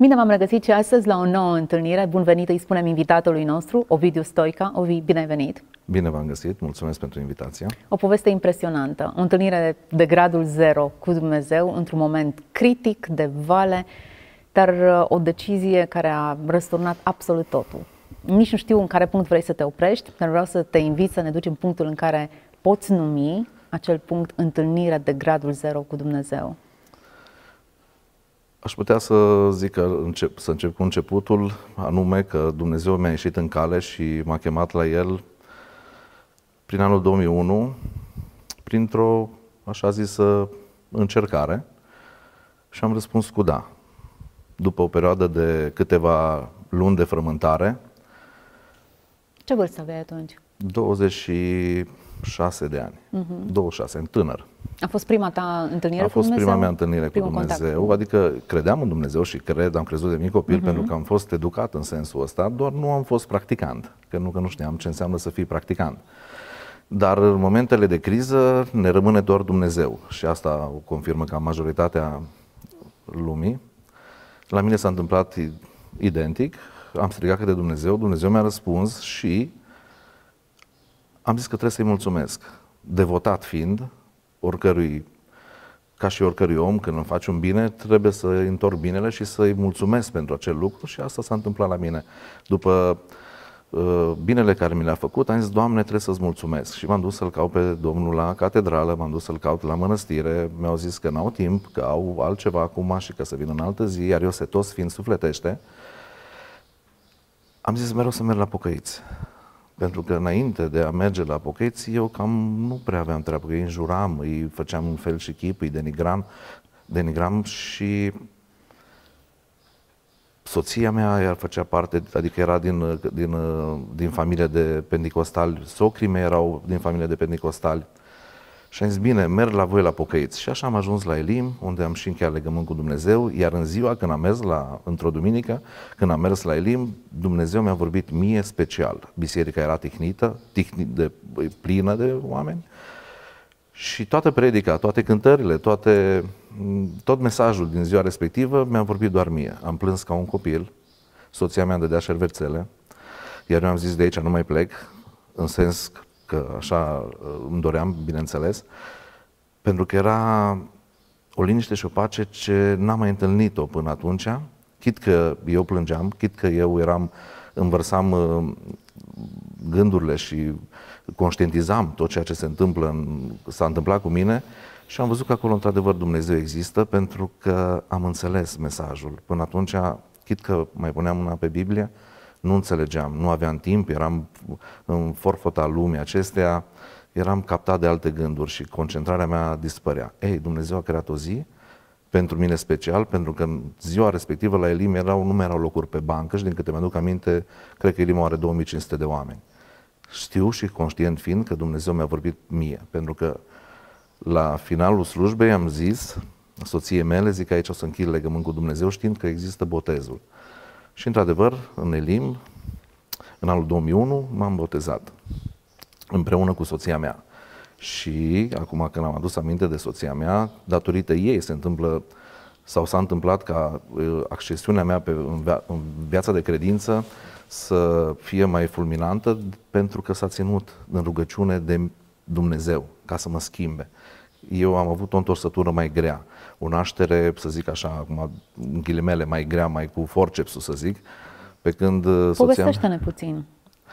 Bine v-am regăsit și astăzi la o nouă întâlnire. Bun venit, îi spunem invitatului nostru, Ovidiu Stoica. Ovi, bine ai venit! Bine v-am găsit, mulțumesc pentru invitație. O poveste impresionantă, o întâlnire de gradul zero cu Dumnezeu într-un moment critic, de vale, dar uh, o decizie care a răsturnat absolut totul. Nici nu știu în care punct vrei să te oprești, dar vreau să te invit să ne duci în punctul în care poți numi acel punct întâlnire de gradul zero cu Dumnezeu. Aș putea să zic că încep, să încep cu începutul, anume că Dumnezeu mi-a ieșit în cale și m-a chemat la El prin anul 2001, printr-o, așa zisă, încercare și am răspuns cu da. După o perioadă de câteva luni de frământare. Ce vârstă aveai atunci? 20 26 de ani, mhm. uh-huh. 26, în tânăr. A fost prima ta întâlnire A fost cu prima mea întâlnire Primul cu Dumnezeu, contact. adică credeam în Dumnezeu și cred, am crezut de mic copil, uh-huh. pentru că am fost educat în sensul ăsta, doar nu am fost practicant, că nu, că nu știam ce înseamnă să fii practicant. Dar în momentele de criză ne rămâne doar Dumnezeu și asta o confirmă ca majoritatea lumii. La mine s-a întâmplat identic, am strigat de Dumnezeu, Dumnezeu mi-a răspuns și uh, am zis că trebuie să-i mulțumesc, devotat fiind, oricărui, ca și oricărui om, când îmi faci un bine, trebuie să întorc binele și să-i mulțumesc pentru acel lucru și asta s-a întâmplat la mine. După uh, binele care mi le-a făcut, am zis, Doamne, trebuie să-ți mulțumesc. Și m-am dus să-L caut pe Domnul la catedrală, m-am dus să-L caut la mănăstire, mi-au zis că n-au timp, că au altceva acum și că să vin în altă zi, iar eu, setos fiind sufletește, am zis mereu să merg la pocăiți. Pentru că înainte de a merge la pocheți, eu cam nu prea aveam treabă, că îi înjuram, îi făceam un fel și chip, îi denigram, denigram și soția mea iar făcea parte, adică era din, din, din familie de pendicostali, socrii mei erau din familie de pendicostali, și am zis, bine, merg la voi la pocăiți. Și așa am ajuns la Elim, unde am și încheiat legământ cu Dumnezeu, iar în ziua când am mers la, într-o duminică, când am mers la Elim, Dumnezeu mi-a vorbit mie special. Biserica era tehnită, tehni, de, plină de oameni și toată predica, toate cântările, toate, tot mesajul din ziua respectivă mi-a vorbit doar mie. Am plâns ca un copil, soția mea îmi dădea șervețele, iar eu am zis de aici nu mai plec, în sens că așa uh, îmi doream, bineînțeles, pentru că era o liniște și o pace ce n-am mai întâlnit-o până atunci, chit că eu plângeam, chit că eu eram, învărsam uh, gândurile și conștientizam tot ceea ce se întâmplă, s-a întâmplat cu mine și am văzut că acolo într-adevăr Dumnezeu există pentru că am înțeles mesajul. Până atunci, chit că mai puneam mâna pe Biblie, nu înțelegeam, nu aveam timp, eram în forfota lumii Acestea eram captat de alte gânduri și concentrarea mea dispărea. Ei, Dumnezeu a creat o zi pentru mine special, pentru că ziua respectivă la Elim erau, nu mai erau locuri pe bancă și din câte mi-aduc aminte, cred că Elim are 2500 de oameni. Știu și conștient fiind că Dumnezeu mi-a vorbit mie, pentru că la finalul slujbei am zis soției mele, zic că aici o să închid legământ cu Dumnezeu știind că există botezul. Și într-adevăr, în Elim, în anul 2001, m-am botezat împreună cu soția mea. Și acum când am adus aminte de soția mea, datorită ei se întâmplă sau s-a întâmplat ca accesiunea mea pe, în, via, în viața de credință să fie mai fulminantă pentru că s-a ținut în rugăciune de Dumnezeu ca să mă schimbe. Eu am avut o întorsătură mai grea o naștere, să zic așa, acum în ghilimele mai grea, mai cu forcepsul, să zic, pe când uh, Povestește-ne soția... puțin.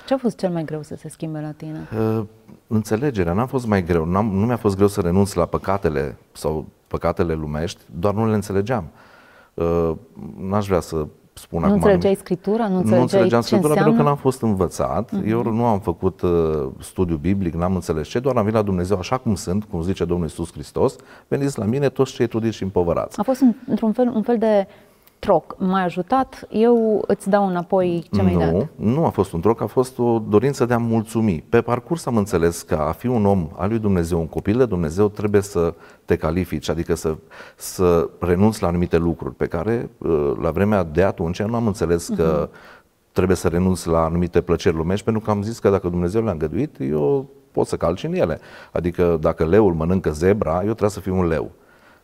Ce a fost cel mai greu să se schimbe la tine? Uh, înțelegerea. N-a fost mai greu. N-am, nu mi-a fost greu să renunț la păcatele sau păcatele lumești, doar nu le înțelegeam. Uh, n-aș vrea să spun nu acum. Nu înțelegeai scriptura? Nu, nu înțelegeam scriptura pentru că n-am fost învățat. Mm-hmm. Eu nu am făcut uh, studiu biblic, n-am înțeles ce, doar am venit la Dumnezeu așa cum sunt, cum zice Domnul Isus Hristos. Veniți la mine toți cei trudiți și împovărați. A fost într-un fel, un fel de troc. M-ai ajutat, eu îți dau înapoi ce mi-ai dat. Nu a fost un troc, a fost o dorință de a mulțumi. Pe parcurs am înțeles că a fi un om al lui Dumnezeu, un copil de Dumnezeu, trebuie să te califici, adică să, să renunți la anumite lucruri pe care uh, la vremea de atunci nu am înțeles că uh-huh. trebuie să renunți la anumite plăceri lumești, pentru că am zis că dacă Dumnezeu le-a îngăduit, eu pot să calci în ele. Adică dacă leul mănâncă zebra, eu trebuie să fiu un leu.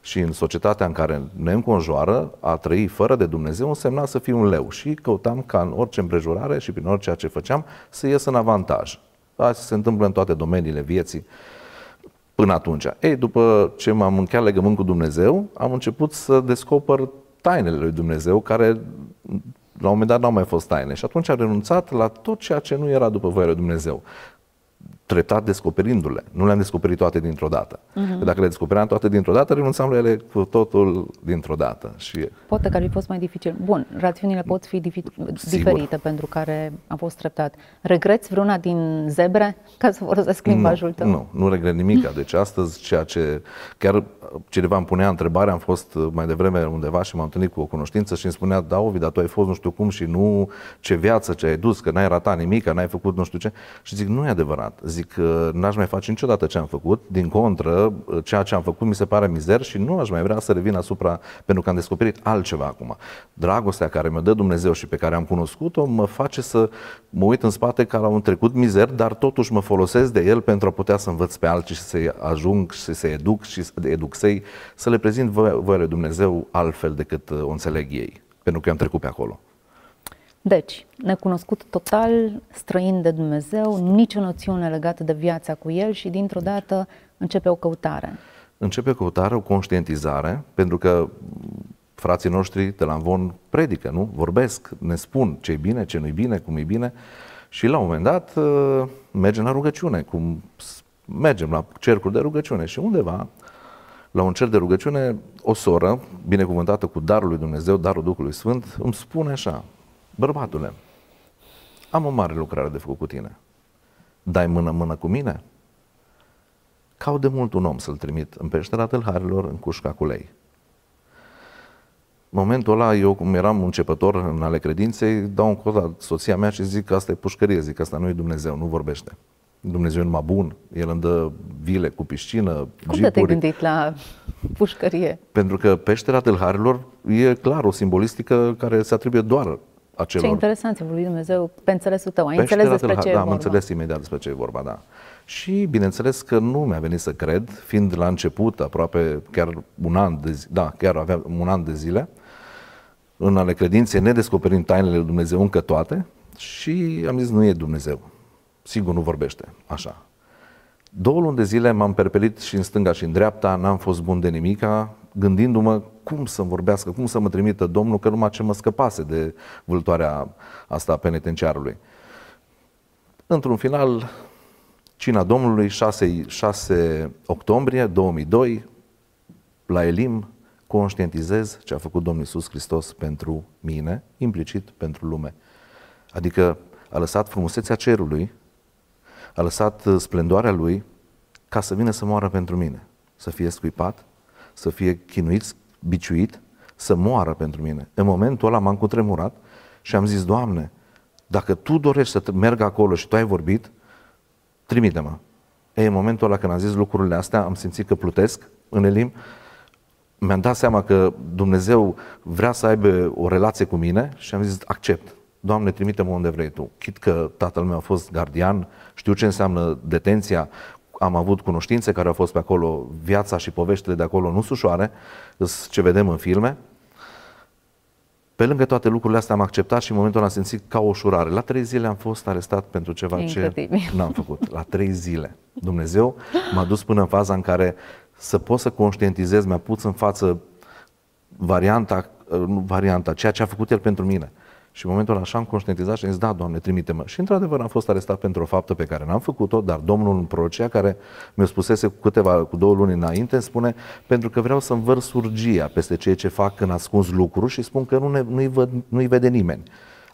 Și în societatea în care ne înconjoară, a trăi fără de Dumnezeu însemna să fii un leu și căutam ca în orice împrejurare și prin orice ce făceam să ies în avantaj. Asta da, se întâmplă în toate domeniile vieții până atunci. Ei, după ce m-am încheiat legământ cu Dumnezeu, am început să descoper tainele lui Dumnezeu care la un moment dat n-au mai fost taine și atunci a renunțat la tot ceea ce nu era după voia lui Dumnezeu treptat descoperindu-le. Nu le-am descoperit toate dintr-o dată. Uh-huh. dacă le descoperam toate dintr-o dată, renunțam la ele cu totul dintr-o dată. Și... Poate că ar fi fost mai dificil. Bun, rațiunile pot fi difi- diferite Sigur. pentru care am fost treptat. Regreți vreuna din zebre ca să folosesc limbajul tău? Nu, nu regret nimic. Deci astăzi ceea ce chiar cineva îmi punea întrebarea, am fost uh, mai devreme undeva și m-am întâlnit cu o cunoștință și îmi spunea, da, Ovi, dar tu ai fost nu știu cum și nu ce viață ce ai dus, că n-ai ratat nimic, că n-ai făcut nu știu ce. Și zic, nu e adevărat. Zic, uh, n-aș mai face niciodată ce am făcut. Din contră, uh, ceea ce am făcut mi se pare mizer și nu aș mai vrea să revin asupra, pentru că am descoperit altceva acum. Dragostea care mi-o dă Dumnezeu și pe care am cunoscut-o mă face să mă uit în spate ca la un trecut mizer, dar totuși mă folosesc de el pentru a putea să învăț pe alții și să-i ajung și să-i educ și să educ să-i, să le prezint voia lui Dumnezeu altfel decât uh, o înțeleg ei, pentru că eu am trecut pe acolo. Deci, necunoscut total, străin de Dumnezeu, nicio noțiune legată de viața cu El și dintr-o deci. dată începe o căutare. Începe o căutare, o conștientizare, pentru că frații noștri de la Învon predică, nu? Vorbesc, ne spun ce e bine, ce nu-i bine, cum e bine și la un moment dat uh, mergem la rugăciune, cum mergem la cercuri de rugăciune și undeva la un cer de rugăciune, o soră, binecuvântată cu darul lui Dumnezeu, darul Duhului Sfânt, îmi spune așa, bărbatule, am o mare lucrare de făcut cu tine. Dai mână-mână cu mine? Cau de mult un om să-l trimit în peștera tâlharilor, în cușca cu lei. momentul ăla, eu cum eram începător în ale credinței, dau un cod la soția mea și zic că asta e pușcărie, zic că asta nu e Dumnezeu, nu vorbește. Dumnezeu e numai bun, El îmi dă vile cu piscină, Cum jeepuri. te-ai gândit la pușcărie? Pentru că peștera tâlharilor e clar o simbolistică care se atribuie doar acelor. Ce interesant, Simul vorbit Dumnezeu, pe înțelesul tău, ai peștera înțeles despre tâlhar, ce e da, vorba. am înțeles imediat despre ce e vorba, da. Și bineînțeles că nu mi-a venit să cred, fiind la început, aproape chiar un an de zi, da, chiar aveam un an de zile, în ale credinței, nedescoperind tainele lui Dumnezeu încă toate și am zis, nu e Dumnezeu singur nu vorbește, așa. Două luni de zile m-am perpelit și în stânga și în dreapta, n-am fost bun de nimica, gândindu-mă cum să-mi vorbească, cum să mă trimită Domnul, că numai ce mă scăpase de vâltoarea asta a penitenciarului. Într-un final, Cina Domnului, 6, 6 octombrie 2002, la Elim, conștientizez ce a făcut Domnul Iisus Hristos pentru mine, implicit pentru lume. Adică a lăsat frumusețea cerului a lăsat uh, splendoarea lui ca să vină să moară pentru mine, să fie scuipat, să fie chinuit, biciuit, să moară pentru mine. În momentul ăla m-am cutremurat și am zis, Doamne, dacă Tu dorești să merg acolo și Tu ai vorbit, trimite-mă. Ei, în momentul ăla când am zis lucrurile astea, am simțit că plutesc în elim, mi-am dat seama că Dumnezeu vrea să aibă o relație cu mine și am zis, accept, Doamne, trimite-mă unde vrei Tu. Chit că tatăl meu a fost gardian, știu ce înseamnă detenția, am avut cunoștințe care au fost pe acolo, viața și poveștile de acolo nu sușoare, ce vedem în filme. Pe lângă toate lucrurile astea am acceptat și în momentul ăla am simțit ca o ușurare. La trei zile am fost arestat pentru ceva Incredibil. ce n-am făcut. La trei zile. Dumnezeu m-a dus până în faza în care să pot să conștientizez, mi-a pus în față varianta, nu varianta, ceea ce a făcut El pentru mine. Și în momentul așa am conștientizat și am zis, da, Doamne, trimite-mă. Și într-adevăr am fost arestat pentru o faptă pe care n-am făcut-o, dar domnul în prorocia care mi-o spusese cu câteva, cu două luni înainte, îmi spune, pentru că vreau să-mi văr surgia peste ceea ce fac când ascuns lucru și spun că nu ne, nu-i, văd, nu-i vede nimeni.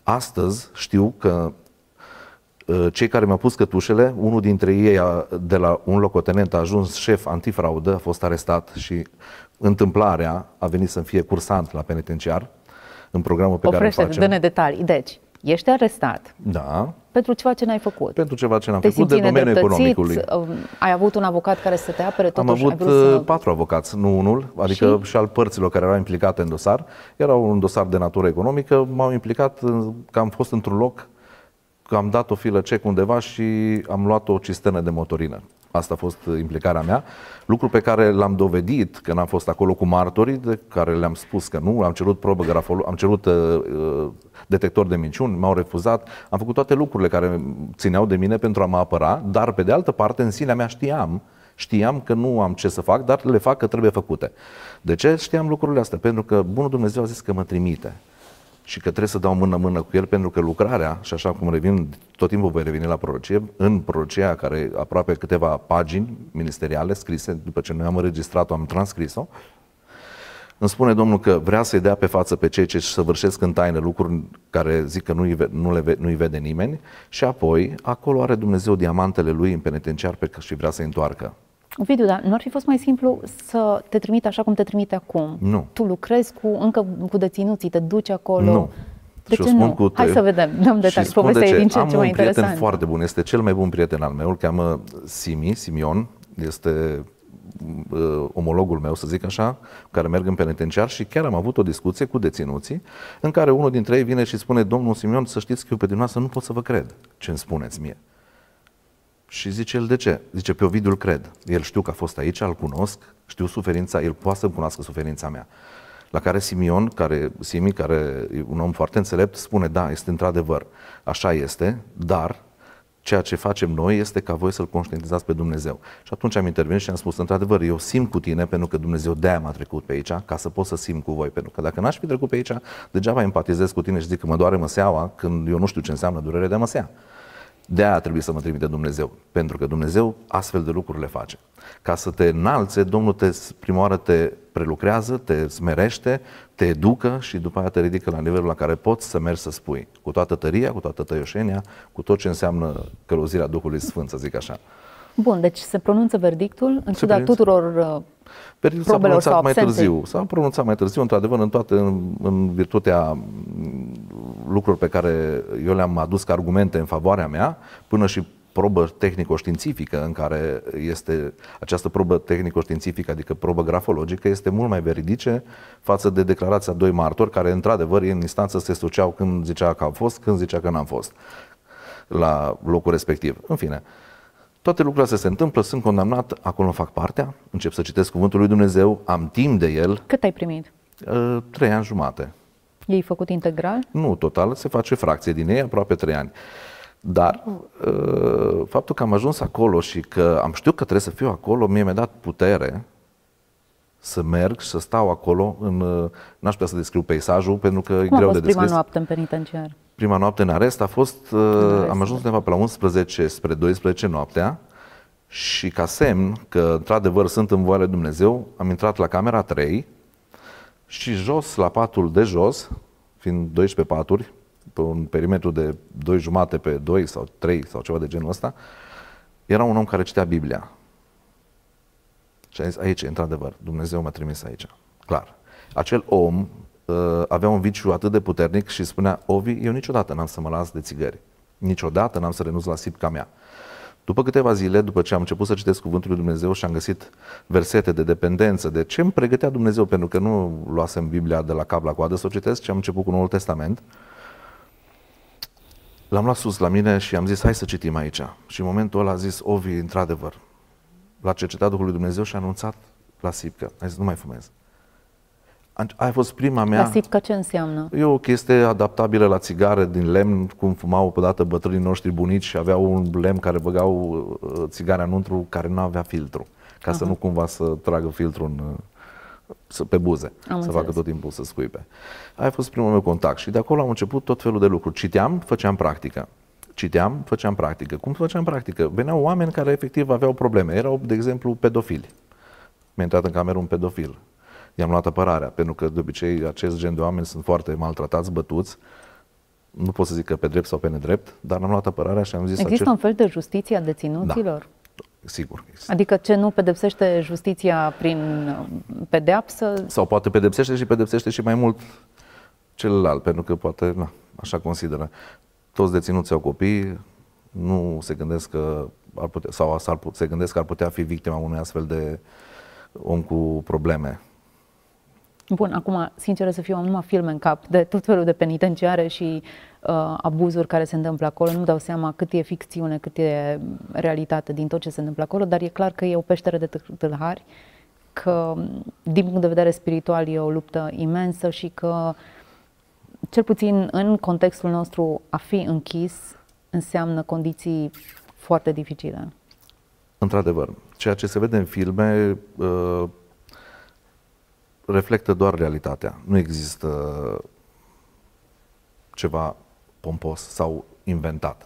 Astăzi știu că uh, cei care mi-au pus cătușele, unul dintre ei a, de la un locotenent a ajuns șef antifraudă, a fost arestat și întâmplarea a venit să fie cursant la penitenciar în programul pe Oprește, care îl facem. dă detalii. Deci, ești arestat. Da. Pentru ceva ce n-ai făcut. Pentru ceva ce n-am Te făcut de domeniul economicului. Um, ai avut un avocat care să te apere totuși? Am avut să... Uh, patru avocați, nu unul, adică și? și al părților care erau implicate în dosar. Era un dosar de natură economică, m-au implicat uh, că am fost într-un loc că am dat o filă cec undeva și am luat o cisternă de motorină. Asta a fost implicarea mea, lucru pe care l-am dovedit că n-am fost acolo cu martorii, de care le-am spus că nu, am cerut probă grafolo- am cerut uh, uh, detector de minciuni, m-au refuzat, am făcut toate lucrurile care țineau de mine pentru a mă apăra, dar pe de altă parte în sinea mea știam Știam că nu am ce să fac, dar le fac că trebuie făcute. De ce știam lucrurile astea? Pentru că Bunul Dumnezeu a zis că mă trimite și că trebuie să dau mână-mână cu el pentru că lucrarea, și așa cum revin, tot timpul voi reveni la prorocie, în prorocia care aproape câteva pagini ministeriale scrise, după ce noi am înregistrat-o, am transcris-o, îmi spune Domnul că vrea să-i dea pe față pe cei ce săvârșesc în taină lucruri care zic că nu-i, nu le, nu-i vede nimeni și apoi acolo are Dumnezeu diamantele lui în penitenciar pe și vrea să-i întoarcă. Ovidiu, dar nu ar fi fost mai simplu să te trimite așa cum te trimite acum? Nu. Tu lucrezi cu, încă cu deținuții, te duci acolo? Nu. De și ce spun nu? Cu Hai să vedem, dăm detalii, povestea de ce. e din ce, Am ce mai un prieten interesant. foarte bun, este cel mai bun prieten al meu, îl cheamă Simi, Simion, este uh, omologul meu, să zic așa, care merg în penitenciar și chiar am avut o discuție cu deținuții în care unul dintre ei vine și spune, domnul Simion, să știți că eu pe dumneavoastră nu pot să vă cred ce îmi spuneți mie. Și zice el, de ce? Zice, pe Ovidiu cred. El știu că a fost aici, îl cunosc, știu suferința, el poate să-mi cunoască suferința mea. La care Simion, care, Simi, care e un om foarte înțelept, spune, da, este într-adevăr, așa este, dar ceea ce facem noi este ca voi să-L conștientizați pe Dumnezeu. Și atunci am intervenit și am spus, într-adevăr, eu simt cu tine pentru că Dumnezeu de-aia m-a trecut pe aici, ca să pot să simt cu voi. Pentru că dacă n-aș fi trecut pe aici, degeaba empatizez cu tine și zic că mă doare măseaua când eu nu știu ce înseamnă durere de măsea. De aia trebuie să mă trimite Dumnezeu, pentru că Dumnezeu astfel de lucruri le face. Ca să te înalțe, Domnul te, prima oară te prelucrează, te smerește, te educă și după aia te ridică la nivelul la care poți să mergi să spui, cu toată tăria, cu toată tăioșenia, cu tot ce înseamnă călăuzirea Duhului Sfânt, să zic așa. Bun, deci se pronunță verdictul în ciuda tuturor uh, Verdictul s-a pronunțat sau mai târziu. S-a pronunțat mai târziu, într-adevăr, în toate, în, în virtutea lucruri pe care eu le-am adus ca argumente în favoarea mea, până și probă tehnico-științifică în care este această probă tehnico-științifică, adică probă grafologică, este mult mai veridice față de declarația doi martori care într-adevăr în instanță se suceau când zicea că am fost, când zicea că n-am fost la locul respectiv. În fine, toate lucrurile astea se întâmplă, sunt condamnat, acolo fac partea, încep să citesc cuvântul lui Dumnezeu, am timp de el. Cât ai primit? Uh, trei ani jumate. Ei, făcut integral? Nu, total, se face fracție din ei, aproape 3 ani. Dar oh. uh, faptul că am ajuns acolo și că am știut că trebuie să fiu acolo, mie mi-a dat putere să merg și să stau acolo în... Uh, n-aș putea să descriu peisajul pentru că Cum e greu de descris. prima noapte în penitenciar? Prima noapte în arest a fost... Uh, arest. Am ajuns da. undeva pe la 11 spre 12 noaptea și ca semn că într-adevăr sunt în voia lui Dumnezeu, am intrat la camera 3 și jos, la patul de jos, fiind 12 paturi, pe un perimetru de 2 jumate pe 2 sau 3 sau ceva de genul ăsta, era un om care citea Biblia. Și a zis, aici, într-adevăr, Dumnezeu m-a trimis aici. Clar. Acel om uh, avea un viciu atât de puternic și spunea, Ovi, eu niciodată n-am să mă las de țigări. Niciodată n-am să renunț la sipca mea. După câteva zile, după ce am început să citesc Cuvântul lui Dumnezeu și am găsit versete de dependență, de ce îmi pregătea Dumnezeu, pentru că nu luasem Biblia de la cap la coadă să o citesc, ci am început cu Noul Testament, l-am luat sus la mine și am zis, hai să citim aici. Și în momentul ăla a zis, Ovi, într-adevăr, l-a cercetat Duhul lui Dumnezeu și a anunțat la Sipcă. A zis, nu mai fumez. A fost prima mea... Clasică ce înseamnă? E o chestie adaptabilă la țigară din lemn, cum fumau odată bătrânii noștri bunici și aveau un lemn care băgau uh, țigara înăuntru care nu avea filtru, ca Aha. să nu cumva să tragă filtru în, uh, să, pe buze, am să înțeles. facă tot timpul să scuipe. Aia a fost primul meu contact și de acolo am început tot felul de lucruri. Citeam, făceam practică. Citeam, făceam practică. Cum făceam practică? Veneau oameni care efectiv aveau probleme. Erau, de exemplu, pedofili. Mi-a intrat în cameră un pedofil i-am luat apărarea, pentru că de obicei acest gen de oameni sunt foarte maltratați, bătuți, nu pot să zic că pe drept sau pe nedrept, dar am luat apărarea și am zis... Există acel... un fel de justiție a deținuților? Da. Sigur. Există. Adică ce nu pedepsește justiția prin pedeapsă? Sau poate pedepsește și pedepsește și mai mult celălalt, pentru că poate, na, așa consideră. Toți deținuții au copii, nu se gândesc că ar putea, sau s-ar, se gândesc că ar putea fi victima unui astfel de om cu probleme. Bun, acum, sinceră să fiu, am numai filme în cap de tot felul de penitenciare și uh, abuzuri care se întâmplă acolo. Nu dau seama cât e ficțiune, cât e realitate din tot ce se întâmplă acolo, dar e clar că e o peșteră de tâlhari, că mm, din punct de vedere spiritual e o luptă imensă și că cel puțin în contextul nostru a fi închis înseamnă condiții foarte dificile. Într-adevăr, ceea ce se vede în filme uh, reflectă doar realitatea. Nu există ceva pompos sau inventat.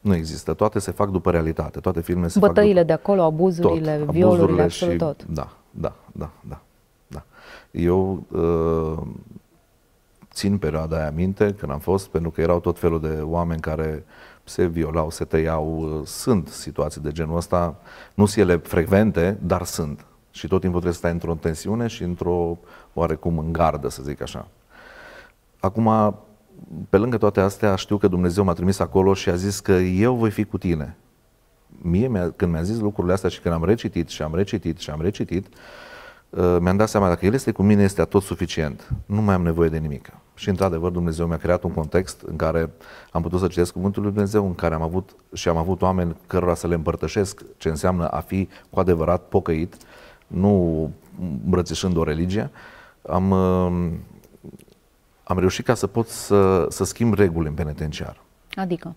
Nu există. Toate se fac după realitate. Toate filmele se Bătăile fac după... de acolo, abuzurile, tot, violurile, absolut și... tot. Da, da, da, da. da. Eu uh, țin perioada aia minte când am fost, pentru că erau tot felul de oameni care se violau, se tăiau. Uh, sunt situații de genul ăsta. Nu sunt ele frecvente, dar sunt. Și tot timpul trebuie să stai într-o tensiune și într-o oarecum în gardă, să zic așa. Acum, pe lângă toate astea, știu că Dumnezeu m-a trimis acolo și a zis că eu voi fi cu tine. Mie, când mi-a zis lucrurile astea și când am recitit și am recitit și am recitit, uh, mi-am dat seama dacă El este cu mine, este tot suficient. Nu mai am nevoie de nimic. Și într-adevăr Dumnezeu mi-a creat un context în care am putut să citesc Cuvântul lui Dumnezeu, în care am avut și am avut oameni cărora să le împărtășesc ce înseamnă a fi cu adevărat pocăit, nu îmbrățișând o religie, am, am reușit ca să pot să, să schimb reguli în penitenciar. Adică?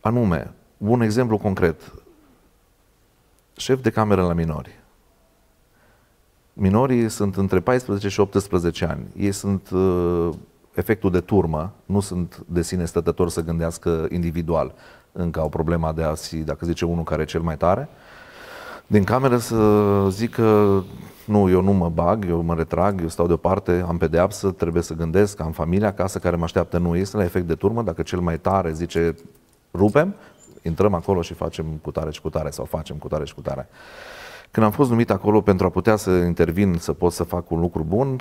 Anume, un exemplu concret, șef de cameră la minori. Minorii sunt între 14 și 18 ani. Ei sunt uh, efectul de turmă, nu sunt de sine stătători să gândească individual. Încă au problema de a fi, dacă zice unul care e cel mai tare, uh, din cameră să zic că nu, eu nu mă bag, eu mă retrag, eu stau deoparte, am pedeapsă, trebuie să gândesc, am familia acasă care mă așteaptă, nu este la efect de turmă, dacă cel mai tare zice rupem, intrăm acolo și facem cu tare și cu tare sau facem cu tare și cu tare. Când am fost numit acolo pentru a putea să intervin, să pot să fac un lucru bun,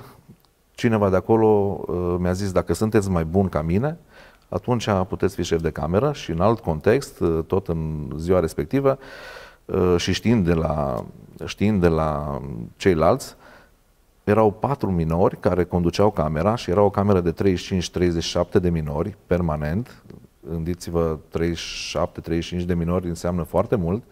cineva de acolo uh, mi-a zis, dacă sunteți mai bun ca mine, atunci puteți fi șef de cameră și în alt context, uh, tot în ziua respectivă, Eh, și știind de la, știind de la ceilalți, erau patru minori care conduceau camera și era o cameră de 35-37 de minori permanent, gândiți-vă 37-35 de minori înseamnă foarte mult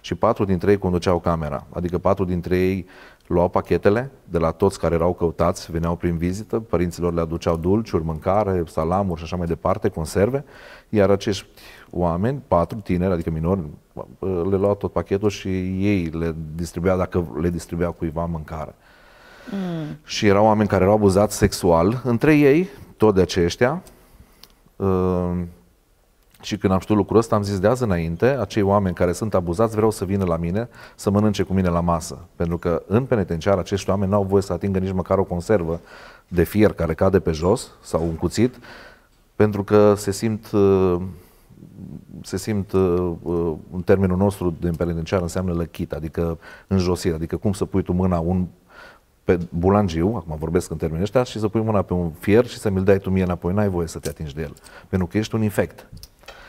și patru din ei conduceau camera, adică patru din ei luau pachetele de la toți care erau căutați, veneau prin vizită, părinților le aduceau dulciuri, mâncare, salamuri și așa mai departe, conserve, iar acești oameni, patru tineri, adică minori, le luau tot pachetul și ei le distribuiau, dacă le distribuiau cuiva mâncare. Mm. Și erau oameni care erau abuzați sexual, între ei, tot de aceștia, uh, și când am știut lucrul ăsta, am zis de azi înainte, acei oameni care sunt abuzați vreau să vină la mine să mănânce cu mine la masă. Pentru că în penitenciar acești oameni nu au voie să atingă nici măcar o conservă de fier care cade pe jos sau un cuțit, pentru că se simt uh, se simt, uh, uh, în termenul nostru de penitenciar înseamnă lăchit, adică în josire, adică cum să pui tu mâna un pe bulangiu, acum vorbesc în termenii ăștia, și să pui mâna pe un fier și să mi-l dai tu mie înapoi, n-ai voie să te atingi de el, pentru că ești un infect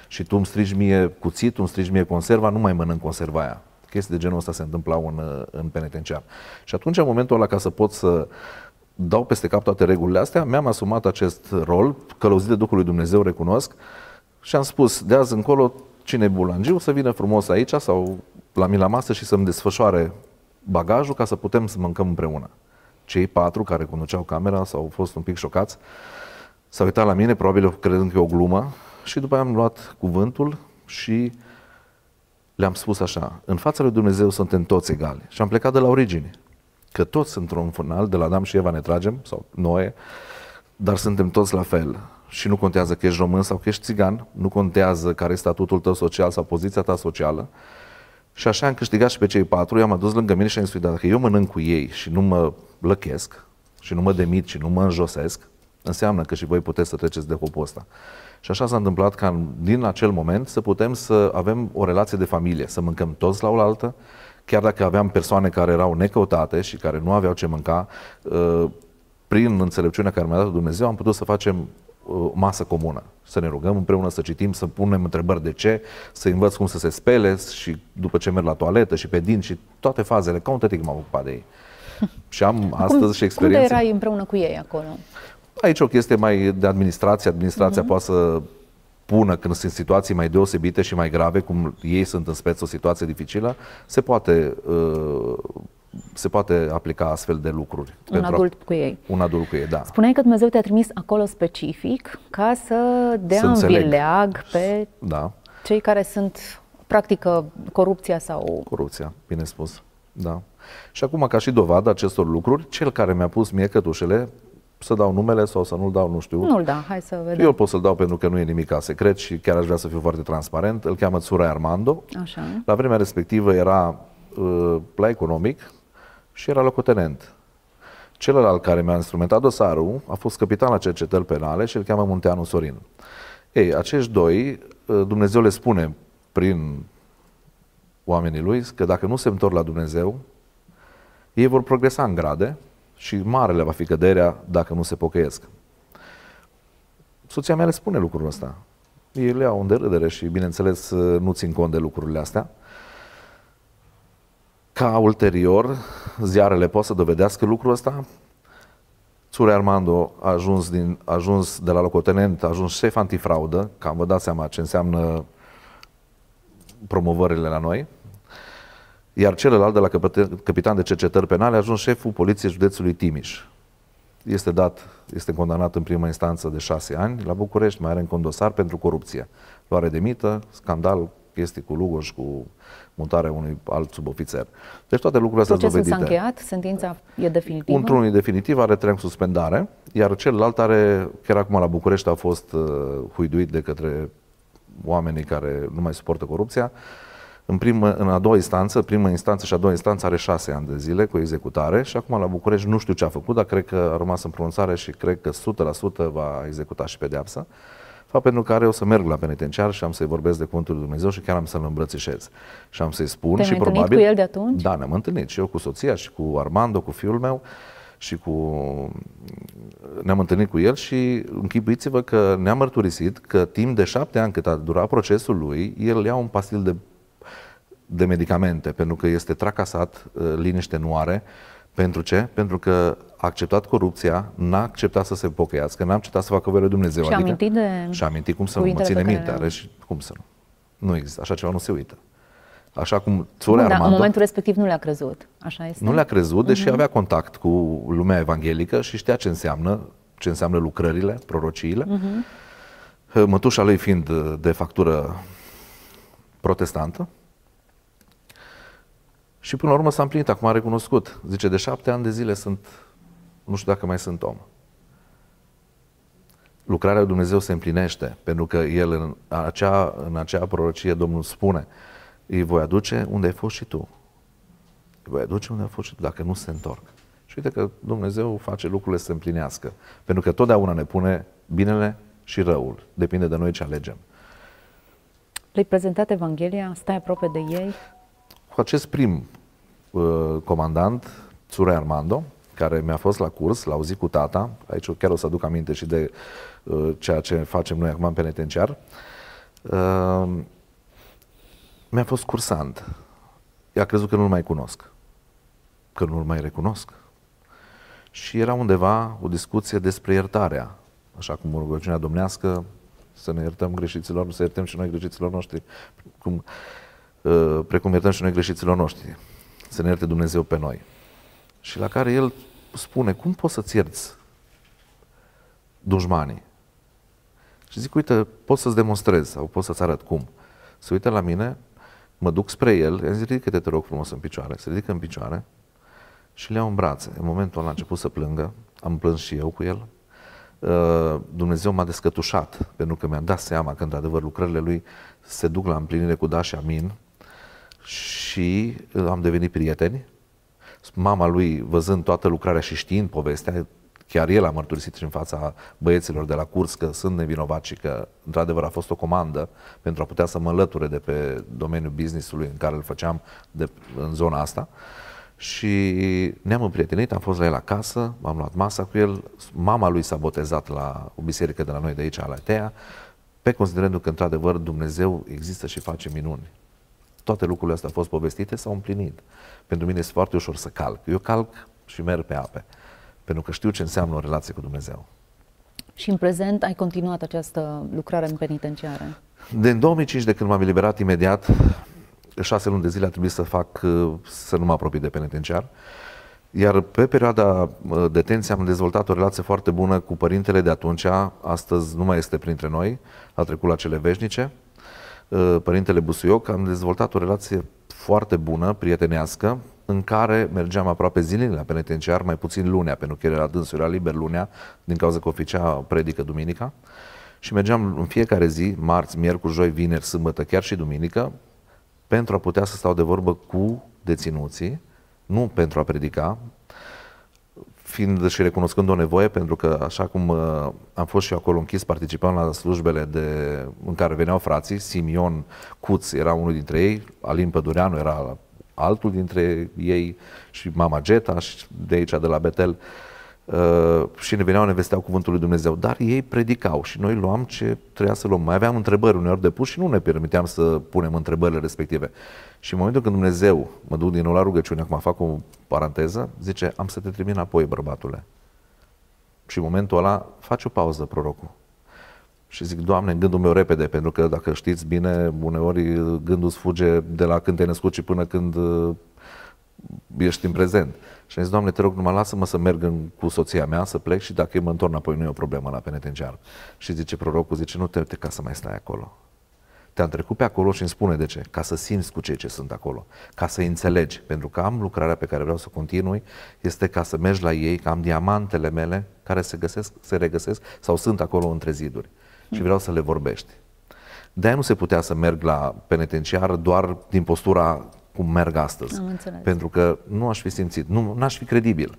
și tu îmi strigi mie cuțit, îmi strigi mie conserva, nu mai mănânc conserva aia. Chestii de genul ăsta se întâmplau în, uh, în penitenciar. Și atunci, în momentul ăla, ca să pot să dau peste cap toate regulile astea, mi-am asumat acest rol, călăuzit de Duhul lui Dumnezeu, recunosc, și am spus, de azi încolo, cine e bulangiu, să vină frumos aici sau la mine la masă și să-mi desfășoare bagajul ca să putem să mâncăm împreună. Cei patru care conduceau camera s-au fost un pic șocați, s-au uitat la mine, probabil credând că e o glumă, și după aia am luat cuvântul și le-am spus așa, în fața lui Dumnezeu suntem toți egali. Și am plecat de la origine, că toți într-un funal, de la Adam și Eva ne tragem, sau noi, dar suntem toți la fel. Și nu contează că ești român sau că ești țigan, nu contează care este statutul tău social sau poziția ta socială. Și așa am câștigat și pe cei patru, i-am adus lângă mine și am spus, dacă eu mănânc cu ei și nu mă lăchesc, și nu mă demit și nu mă înjosesc, înseamnă că și voi puteți să treceți de hopul ăsta. Și așa s-a întâmplat ca din acel moment să putem să avem o relație de familie, să mâncăm toți la oaltă, chiar dacă aveam persoane care erau necăutate și care nu aveau ce mânca, uh, prin înțelepciunea care mi-a dat Dumnezeu am putut să facem uh, masă comună, să ne rugăm împreună, să citim, să punem întrebări de ce, să învăț cum să se spele și după ce merg la toaletă și pe din și toate fazele, ca un tătic m-am ocupat de ei. Și am astăzi cum, și experiență. Cum erai împreună cu ei acolo? Aici o chestie mai de administrație. Administrația uh-huh. poate să pună când sunt situații mai deosebite și mai grave, cum ei sunt în speță o situație dificilă, se poate, uh, se poate aplica astfel de lucruri. Un adult a... cu ei. Un adult cu ei, da. Spuneai că Dumnezeu te-a trimis acolo specific ca să dea să înțeleg. în vileag pe da. cei care sunt practică corupția sau... Corupția, bine spus, da. Și acum, ca și dovadă acestor lucruri, cel care mi-a pus mie cătușele să dau numele sau să nu-l dau, nu știu. Nu-l da, hai să vedem. Eu pot să-l dau pentru că nu e nimic ca secret și chiar aș vrea să fiu foarte transparent. Îl cheamă Tsurai Armando. Așa. La vremea respectivă era uh, la economic și era locotenent. Celălalt care mi-a instrumentat dosarul a fost capitan la cercetări penale și îl cheamă Munteanu Sorin. Ei, acești doi, uh, Dumnezeu le spune prin oamenii lui că dacă nu se întorc la Dumnezeu, ei vor progresa în grade, și mare le va fi căderea dacă nu se pocăiesc. Soția mea le spune lucrul ăsta. Ei le au în derâdere și, bineînțeles, nu țin cont de lucrurile astea. Ca ulterior, ziarele pot să dovedească lucrul ăsta. Țure Armando a ajuns, din, a ajuns de la locotenent, a ajuns șef antifraudă, cam vă dați seama ce înseamnă promovările la noi iar celălalt de la capitan de cercetări penale a ajuns șeful poliției județului Timiș. Este dat, este condamnat în prima instanță de șase ani la București, mai are în condosar pentru corupție. Luare de mită, scandal, chestii cu lugoș, cu mutarea unui alt subofițer. Deci toate lucrurile astea sunt dovedite. s-a încheiat, sentința e definitivă? Într-unul e definitiv, are trei suspendare, iar celălalt are, chiar acum la București a fost uh, huiduit de către oamenii care nu mai suportă corupția, uh, în, primă, în a doua instanță, prima instanță și a doua instanță are șase ani de zile cu executare și acum la București nu știu ce a făcut, dar cred că a rămas în pronunțare și cred că 100% va executa și pedeapsa. Fapt pentru care o să merg la penitenciar și am să-i vorbesc de Cuvântul lui Dumnezeu și chiar am să-l îmbrățișez. Și am să-i spun Te-ai și probabil... întâlnit cu el de atunci? Da, ne-am întâlnit și eu cu soția și cu Armando, cu fiul meu și cu... ne-am întâlnit cu el și închipuiți-vă că ne-a mărturisit că timp de șapte ani cât a durat procesul lui, el ia un pastil de de medicamente, pentru că este tracasat, uh, liniște nu are. Pentru ce? Pentru că a acceptat corupția, n-a acceptat să se pocăiască, n-a acceptat să facă voia Dumnezeu. Și-a adică, amintit de... Și-a amintit cum să nu, mă ține minte, are și cum să nu. Nu există, așa ceva nu se uită. Așa cum Țole Bun, Armando... în momentul respectiv nu le-a crezut, așa este? Nu le-a crezut, deși uh-huh. avea contact cu lumea evanghelică și știa ce înseamnă, ce înseamnă lucrările, prorociile. Uh-huh. Mătușa lui fiind uh, de factură protestantă, și până la urmă s-a împlinit, acum a recunoscut. Zice, de șapte ani de zile sunt, nu știu dacă mai sunt om. Lucrarea lui Dumnezeu se împlinește, pentru că El în acea, în acea prorocie, Domnul spune, îi voi aduce unde ai fost și tu. Îi voi aduce unde ai fost și tu, dacă nu se întorc. Și uite că Dumnezeu face lucrurile să se împlinească, pentru că totdeauna ne pune binele și răul. Depinde de noi ce alegem. Le-ai prezentat Evanghelia? Stai aproape de ei? cu acest prim uh, comandant, Tsure Armando, care mi-a fost la curs, l-au zis cu tata, aici chiar o să aduc aminte și de uh, ceea ce facem noi acum în penitenciar, uh, mi-a fost cursant. I-a crezut că nu-l mai cunosc, că nu-l mai recunosc. Și era undeva o discuție despre iertarea, așa cum rugăciunea domnească, să ne iertăm greșiților, să iertăm și noi greșiților noștri. Cum, uh, Uh, precum iertăm și noi greșiților noștri, să ne ierte Dumnezeu pe noi. Și la care el spune, cum poți să-ți ierți dușmanii? Și zic, uite, pot să-ți demonstrez sau pot să-ți arăt cum. Se uită la mine, mă duc spre el, îmi zic, ridică-te, te rog frumos, în picioare. Se ridică în picioare și le iau în brațe. În momentul ăla a început să plângă, am plâns și eu cu el. Uh, Dumnezeu m-a descătușat, pentru că mi-a dat seama că, într-adevăr, lucrările lui se duc la împlinire cu da și amin, și uh, am devenit prieteni. Mama lui, văzând toată lucrarea și știind povestea, chiar el a mărturisit și în fața băieților de la curs că sunt nevinovat și că într-adevăr a fost o comandă pentru a putea să mă lăture de pe domeniul businessului în care îl făceam de, în zona asta. Și ne-am împrietenit, am fost la el acasă, am luat masa cu el, mama lui s-a botezat la o biserică de la noi de aici, la Tea, pe considerându că într-adevăr Dumnezeu există și face minuni toate lucrurile astea au fost povestite, s-au împlinit. Pentru mine este foarte ușor să calc. Eu calc și merg pe ape. Pentru că știu ce înseamnă o relație cu Dumnezeu. Și în prezent ai continuat această lucrare în penitenciară? De în 2005, de când m-am eliberat imediat, șase luni de zile a trebuit să fac, uh, să nu mă apropii de penitenciar. Iar pe perioada uh, detenției am dezvoltat o relație foarte bună cu părintele de atunci, astăzi nu mai este printre noi, a trecut la cele veșnice. Uh, părintele Busuioc, am dezvoltat o relație foarte bună, prietenească, în care mergeam aproape zilnic la penitenciar, mai puțin lunea, pentru că era dânsul, era liber lunea, din cauza că oficea predică duminica. Și mergeam în fiecare zi, marți, miercuri, joi, vineri, sâmbătă, chiar și duminică, pentru a putea să stau de vorbă cu deținuții, nu pentru a predica, fiind și recunoscând o nevoie, pentru că așa cum uh, am fost și eu acolo închis, participam la slujbele de, în care veneau frații, Simion Cuț era unul dintre ei, Alin Pădureanu era altul dintre ei și mama Geta și de aici, de la Betel. Uh, Uh, și ne veneau, ne vesteau cuvântul lui Dumnezeu, dar ei predicau și noi luam ce trebuia să luăm. Mai aveam întrebări uneori de pus și nu ne permiteam să punem întrebările respective. Și în momentul când Dumnezeu, mă duc din nou la rugăciune, acum fac o paranteză, zice, am să te trimit înapoi, bărbatule. Și în momentul ăla face o pauză prorocul. Și zic, Doamne, gândul meu repede, pentru că dacă știți bine, uneori gândul îți fuge de la când te-ai născut și până când uh, ești în prezent. Uh, și am zis, Doamne, te rog, numai lasă-mă să merg în, cu soția mea, să plec și dacă eu mă întorc apoi, nu e o problemă la penitenciar. Și zice prorocul, zice, nu te uite ca să mai stai acolo. Te-am trecut pe acolo și îmi spune de ce, ca să simți cu cei ce sunt acolo, ca să înțelegi, pentru că am lucrarea pe care vreau să continui, este ca să mergi la ei, că am diamantele mele care se, găsesc, se regăsesc sau sunt acolo între ziduri și vreau să le vorbești. de nu se putea să merg la penitenciar doar din postura cum merg astăzi. Am înțeles. Pentru că nu aș fi simțit, nu aș fi credibil.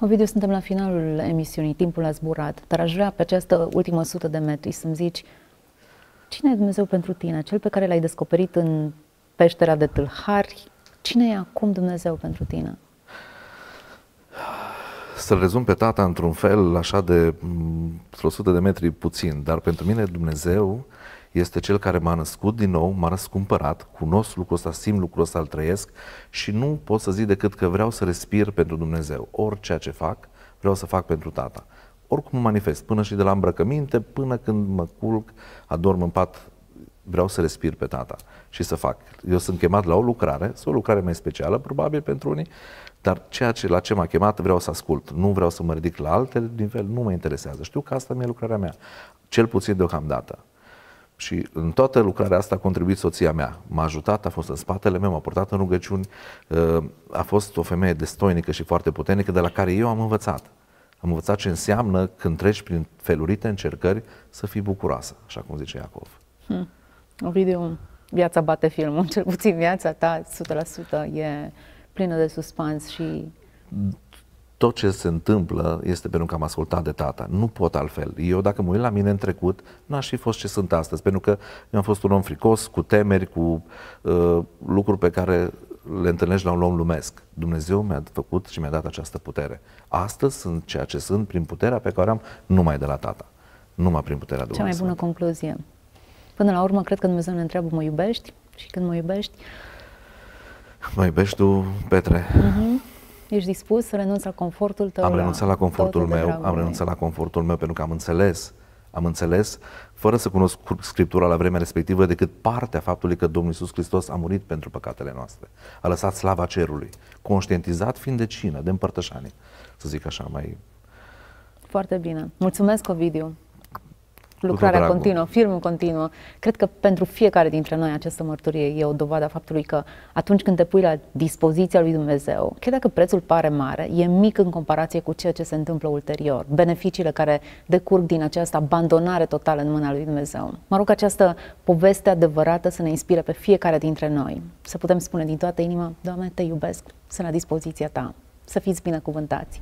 Ovidiu, suntem la finalul emisiunii, timpul a zburat, dar aș vrea pe această ultimă sută de metri să-mi zici cine e Dumnezeu pentru tine, cel pe care l-ai descoperit în peștera de tâlhari, cine e acum Dumnezeu pentru tine? Să-l rezum pe tata într-un fel așa de 100 de metri puțin, dar pentru mine Dumnezeu uh, este cel care m-a născut din nou, m-a răscumpărat, cunosc lucrul ăsta, simt lucrul ăsta, îl trăiesc și nu pot să zic decât că vreau să respir pentru Dumnezeu. Orice ce fac, vreau să fac pentru Tata. Oricum manifest, până și de la îmbrăcăminte, până când mă culc, adorm în pat, vreau să respir pe tata și să fac. Eu sunt chemat la o lucrare, sau o lucrare mai specială, probabil pentru unii, dar ceea ce, la ce m-a chemat vreau să ascult. Nu vreau să mă ridic la alte nivel, nu mă interesează. Știu că asta mi-e lucrarea mea, cel puțin deocamdată. Și în toată lucrarea asta a contribuit soția mea. M-a ajutat, a fost în spatele meu, m-a portat în rugăciuni. Uh, a fost o femeie destoinică și foarte puternică, de la care eu am învățat. Am învățat ce înseamnă când treci prin felurite încercări să fii bucuroasă, așa cum zice Iacov. Hmm. Ovidiu, viața bate filmul, cel puțin viața ta, 100%, e plină de suspans și mm tot ce se întâmplă este pentru că am ascultat de tata. Nu pot altfel. Eu, dacă mă uit la mine în trecut, n-aș fi fost ce sunt astăzi, pentru că eu am fost un om fricos, cu temeri, cu uh, lucruri pe care le întâlnești la un om lumesc. Dumnezeu mi-a făcut și mi-a dat această putere. Astăzi sunt ceea ce sunt prin puterea pe care am numai de la tata, numai prin puterea Dumnezeu. Cea mai bună concluzie. Până la urmă, cred că Dumnezeu ne întreabă, mă iubești? Și când mă iubești? Mă iubești tu, Petre. Uh-huh Ești dispus să renunți la confortul tău? Am renunțat la confortul meu, am renunțat la confortul meu pentru că am înțeles, am înțeles, fără să cunosc Scriptura la vremea respectivă, decât partea faptului că Domnul Iisus Hristos a murit pentru păcatele noastre. A lăsat slava cerului, conștientizat fiind de cină, de împărtășanie, să zic așa mai... Foarte bine. Mulțumesc, Ovidiu! lucrarea Lucrarea continuă, film continuă. Cred că pentru fiecare dintre noi această mărturie e o dovadă a faptului că atunci când te pui la dispoziția lui Dumnezeu, chiar dacă prețul pare mare, e mic în comparație cu ceea ce se întâmplă ulterior, beneficiile care decurg din această abandonare totală în mâna lui Dumnezeu. Mă rog această poveste adevărată să ne inspire pe fiecare dintre noi, să putem spune din toată inima, Doamne, te iubesc, sunt la dispoziția ta, să fiți binecuvântați.